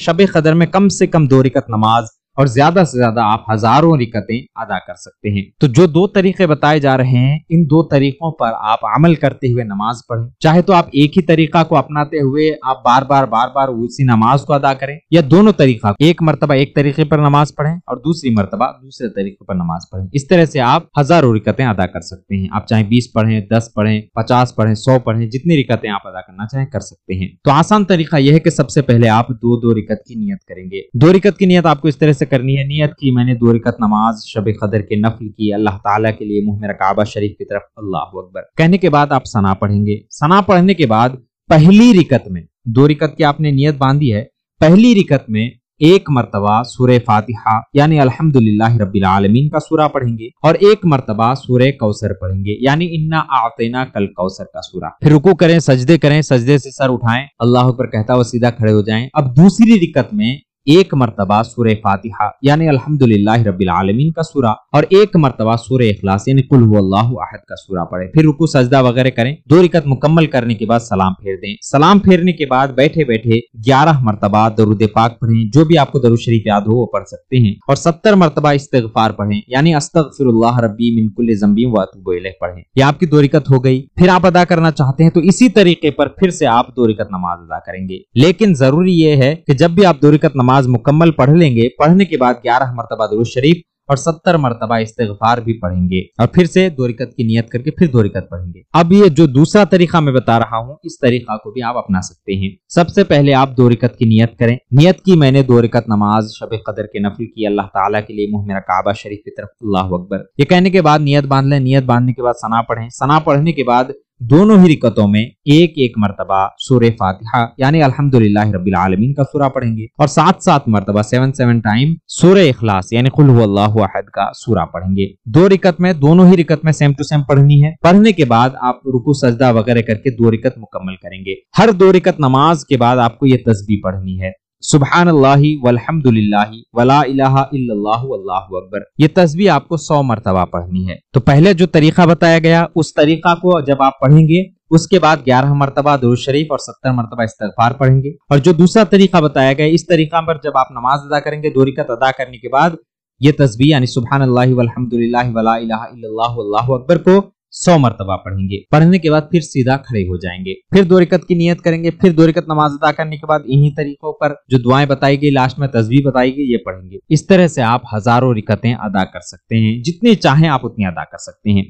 शब कदर में कम से कम दो रिकत नमाज और ज्यादा से ज्यादा आप हजारों रिकतें अदा कर सकते हैं तो जो दो तरीके बताए जा रहे हैं इन दो तरीकों पर आप अमल करते हुए नमाज पढ़ें चाहे तो आप एक ही तरीका को अपनाते हुए आप बार बार बार बार उसी नमाज को अदा करें या दोनों तरीका एक मरतबा एक तरीके पर नमाज पढ़ें और दूसरी मरतबा दूसरे तरीके पर नमाज पढ़ें इस तरह से आप हजारों रिकतें अदा कर सकते हैं आप चाहे बीस पढ़े दस पढ़े पचास पढ़े सौ पढ़े जितनी रिकतें आप अदा करना चाहें कर सकते हैं तो आसान तरीका यह है कि सबसे पहले आप दो दो रिकत की नियत करेंगे दो रिकत की नियत आपको इस तरह से से करनी है नियत की मैंने दो रिकत नमाज शब कदर के नफल की अल्लाह ताला के लिए मुंह में रकाबा शरीफ की तरफ अल्लाह अकबर कहने के बाद आप सना पढ़ेंगे सना पढ़ने के बाद पहली रिकत में दो रिकत की आपने नियत बांधी है पहली रिकत में एक मरतबा सुर फातिहा यानी अल्हम्दुलिल्लाह रब्बिल आलमीन का सूरा पढ़ेंगे और एक मरतबा सुर कौसर पढ़ेंगे यानी इन्ना आतेना कल कौसर का सूरा फिर रुकू करें सजदे करें सजदे से सर उठाएं अल्लाह पर कहता हुआ सीधा खड़े हो जाएं अब दूसरी रिकत में एक मरतबा सुर फातिहा यानी अल्हम्दुलिल्लाह रब्बिल आलमीन का सूरा और एक मरतबा सुर अखलास यानी कुल अहद का सुरा पढ़े फिर रुकू सजदा वगैरह करें दो रिकत मुकम्मल करने के बाद सलाम फेर दें सलाम फेरने के बाद बैठे बैठे ग्यारह मरतबा दरुद पाक पढ़े जो भी आपको दरुद शरीफ याद हो वो पढ़ सकते हैं और सत्तर मरतबा इस्तफार पढ़े यानी अस्तक फिर रबी मिनकुल जम्बी वतुबल पढ़े ये आपकी दो रिकत हो गई फिर आप अदा करना चाहते हैं तो इसी तरीके पर फिर से आप दो रिकत नमाज अदा करेंगे लेकिन जरूरी ये है की जब भी आप दो रिकत नमाज नमाज मुकम्मल पढ़ लेंगे पढ़ने के बाद ग्यारह मरतबा दुरुज शरीफ और सत्तर मरतबा इस्तार भी पढ़ेंगे और फिर से दोरिकत की नियत करके फिर दोरिकत पढ़ेंगे अब ये जो दूसरा तरीका मैं बता रहा हूँ इस तरीका को भी आप अपना सकते हैं सबसे पहले आप दोरिकत की नियत करें नियत की मैंने दोरिकत नमाज शब कदर के नफल की अल्लाह ताला के लिए मुँह मेरा काबा शरीफ की तरफ अल्लाह अकबर ये कहने के बाद नियत बांध लें नियत बांधने के बाद सना पढ़े सना पढ़ने के बाद दोनों ही रिकतों में एक एक मरतबा सूर्य फातिहा यानी अल्हम्दुलिल्लाह रबी आलमीन का सूरा पढ़ेंगे और सात सात मरतबा सेवन सेवन टाइम सूर्य इखलास यानी कुल अहद का सूरा पढ़ेंगे दो रिकत में दोनों ही रिकत में सेम टू सेम पढ़नी है पढ़ने के बाद आप रुकू सजदा वगैरह करके दो रिकत मुकम्मल करेंगे हर दो रिकत नमाज के बाद आपको ये तस्बी पढ़नी है सुबहान अल्लाही वलहमदुल्लाही वला अकबर ये तस्वीर आपको सौ मरतबा पढ़नी है तो पहले जो तरीका बताया गया उस तरीका को जब आप पढ़ेंगे उसके बाद ग्यारह मरतबा दुरुज शरीफ और सत्तर मरतबा इस्तफार पढ़ेंगे और जो दूसरा तरीका बताया गया इस तरीका पर जब आप नमाज अदा करेंगे दोरिकत अदा करने के बाद ये तस्वीर यानी सुबहान अल्लाह वलहमदुल्लाह वला अकबर को सौ मरतबा पढ़ेंगे पढ़ने के बाद फिर सीधा खड़े हो जाएंगे फिर दो रिकत की नियत करेंगे फिर दो रिकत नमाज अदा करने के बाद इन्हीं तरीकों पर जो दुआएं बताई गई लास्ट में तस्वीर बताई गई ये पढ़ेंगे इस तरह से आप हजारों रिकतें अदा कर सकते हैं जितनी चाहे आप उतनी अदा कर सकते हैं